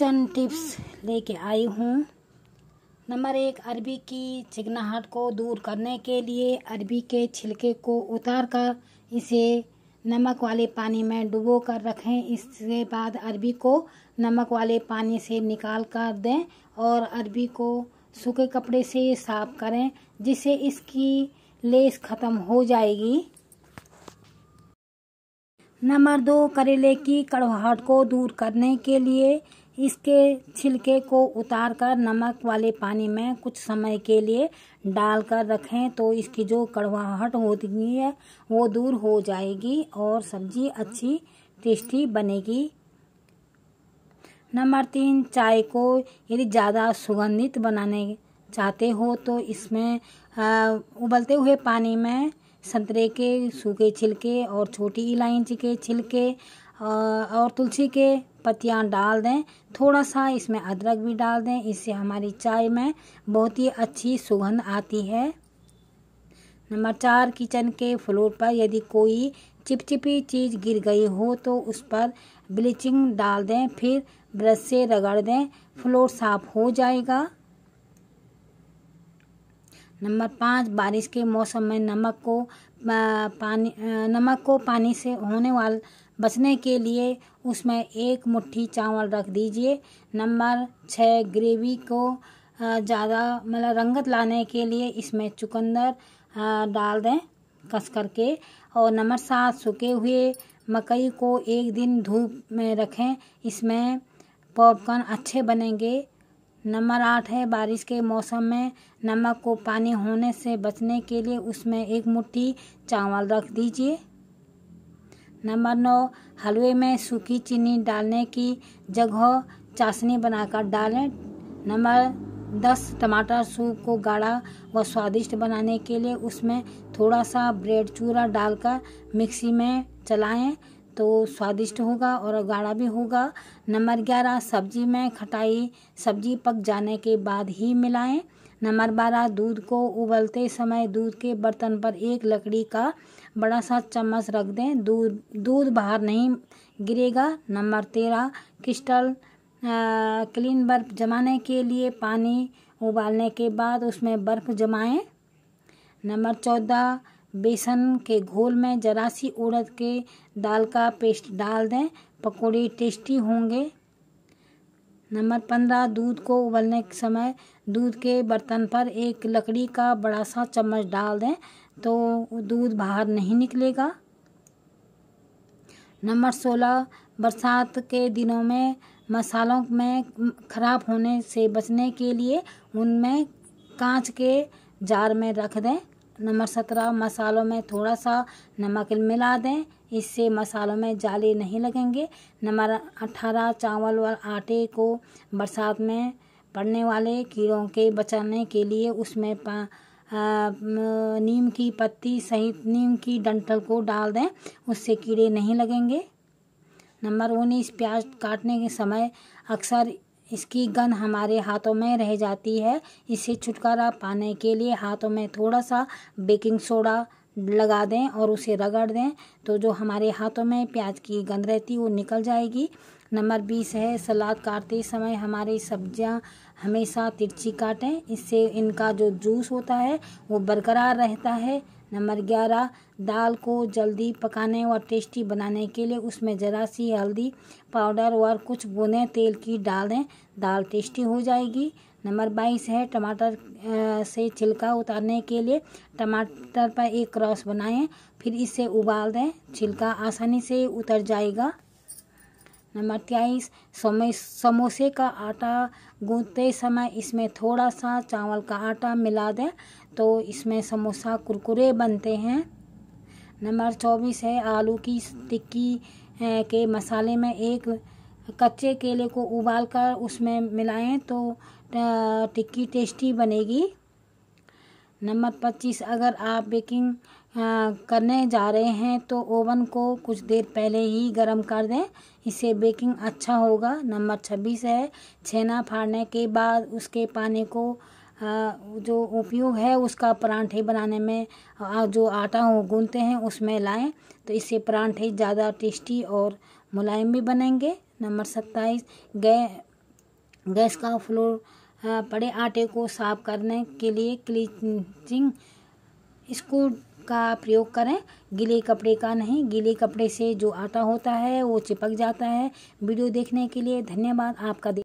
kitchen tips लेके आई हूँ number एक अरबी की चिकनाहट को दूर करने के लिए अरबी के छिलके को उतार कर इसे नमक वाले पानी में डुबो कर रखें इसके बाद अरबी को नमक वाले पानी से निकाल कर दें और अरबी को सूखे कपड़े से साफ करें जिससे इसकी लेस ख़त्म हो जाएगी नंबर दो करेले की कड़वाहट को दूर करने के लिए इसके छिलके को उतारकर नमक वाले पानी में कुछ समय के लिए डालकर रखें तो इसकी जो कड़वाहट होती है वो दूर हो जाएगी और सब्जी अच्छी टेस्टी बनेगी नंबर तीन चाय को यदि ज़्यादा सुगंधित बनाने चाहते हो तो इसमें आ, उबलते हुए पानी में संतरे के सूखे छिलके और छोटी इलायची के छिलके और तुलसी के पत्तियाँ डाल दें थोड़ा सा इसमें अदरक भी डाल दें इससे हमारी चाय में बहुत ही अच्छी सुगंध आती है नंबर चार किचन के फ्लोर पर यदि कोई चिपचिपी चीज़ गिर गई हो तो उस पर ब्लीचिंग डाल दें फिर ब्रश से रगड़ दें फ्लोर साफ हो जाएगा नंबर पाँच बारिश के मौसम में नमक को पानी नमक को पानी से होने वाल बचने के लिए उसमें एक मुट्ठी चावल रख दीजिए नंबर छः ग्रेवी को ज़्यादा मतलब रंगत लाने के लिए इसमें चुकंदर डाल दें कस करके और नंबर सात सूखे हुए मकई को एक दिन धूप में रखें इसमें पॉपकॉर्न अच्छे बनेंगे नंबर आठ है बारिश के मौसम में नमक को पानी होने से बचने के लिए उसमें एक मुट्ठी चावल रख दीजिए नंबर नौ हलवे में सूखी चीनी डालने की जगह चाशनी बनाकर डालें नंबर दस टमाटर सूप को गाढ़ा व स्वादिष्ट बनाने के लिए उसमें थोड़ा सा ब्रेड चूरा डालकर मिक्सी में चलाएं तो स्वादिष्ट होगा और गाढ़ा भी होगा नंबर ग्यारह सब्जी में खटाई सब्जी पक जाने के बाद ही मिलाएं नंबर बारह दूध को उबलते समय दूध के बर्तन पर एक लकड़ी का बड़ा सा चम्मच रख दें दूध दूध बाहर नहीं गिरेगा नंबर तेरह क्रिस्टल क्लीन बर्फ जमाने के लिए पानी उबालने के बाद उसमें बर्फ जमाएं नंबर चौदह बेसन के घोल में जरा सी उड़द के दाल का पेस्ट डाल दें पकौड़े टेस्टी होंगे नंबर पंद्रह दूध को उबलने के समय दूध के बर्तन पर एक लकड़ी का बड़ा सा चम्मच डाल दें तो दूध बाहर नहीं निकलेगा नंबर सोलह बरसात के दिनों में मसालों में ख़राब होने से बचने के लिए उनमें कांच के जार में रख दें नंबर सत्रह मसालों में थोड़ा सा नमक मिला दें इससे मसालों में जाले नहीं लगेंगे नंबर अठारह चावल और आटे को बरसात में पड़ने वाले कीड़ों के बचाने के लिए उसमें पा आ, नीम की पत्ती सहित नीम की डंठल को डाल दें उससे कीड़े नहीं लगेंगे नंबर उन्नीस प्याज काटने के समय अक्सर इसकी गंध हमारे हाथों में रह जाती है इसे छुटकारा पाने के लिए हाथों में थोड़ा सा बेकिंग सोडा लगा दें और उसे रगड़ दें तो जो हमारे हाथों में प्याज की गंद रहती वो निकल जाएगी नंबर बीस है सलाद काटते समय हमारी सब्जियां हमेशा तिरछी काटें इससे इनका जो जूस होता है वो बरकरार रहता है नंबर ग्यारह दाल को जल्दी पकाने और टेस्टी बनाने के लिए उसमें ज़रा सी हल्दी पाउडर और कुछ बुने तेल की डाल दें दाल टेस्टी हो जाएगी नंबर बाईस है टमाटर से छिलका उतारने के लिए टमाटर पर एक क्रॉस बनाएं फिर इसे उबाल दें छिलका आसानी से उतर जाएगा नंबर तेईस समोसे का आटा गूंथते समय इसमें थोड़ा सा चावल का आटा मिला दें तो इसमें समोसा कुरकुरे बनते हैं नंबर चौबीस है आलू की टिक्की के मसाले में एक कच्चे केले को उबाल कर उसमें मिलाएं तो टिक्की टेस्टी बनेगी नंबर पच्चीस अगर आप बेकिंग करने जा रहे हैं तो ओवन को कुछ देर पहले ही गर्म कर दें इससे बेकिंग अच्छा होगा नंबर छब्बीस है छेना फाड़ने के बाद उसके पानी को जो उपयोग है उसका परांठे बनाने में जो आटा हो गूनते हैं उसमें लाएं तो इससे परांठे ज़्यादा टेस्टी और मुलायम भी बनेंगे नंबर सत्ताईस गै गैस का फ्लोर हाँ, पड़े आटे को साफ करने के लिए क्लीचिंग इसको का प्रयोग करें गीले कपड़े का नहीं गीले कपड़े से जो आटा होता है वो चिपक जाता है वीडियो देखने के लिए धन्यवाद आपका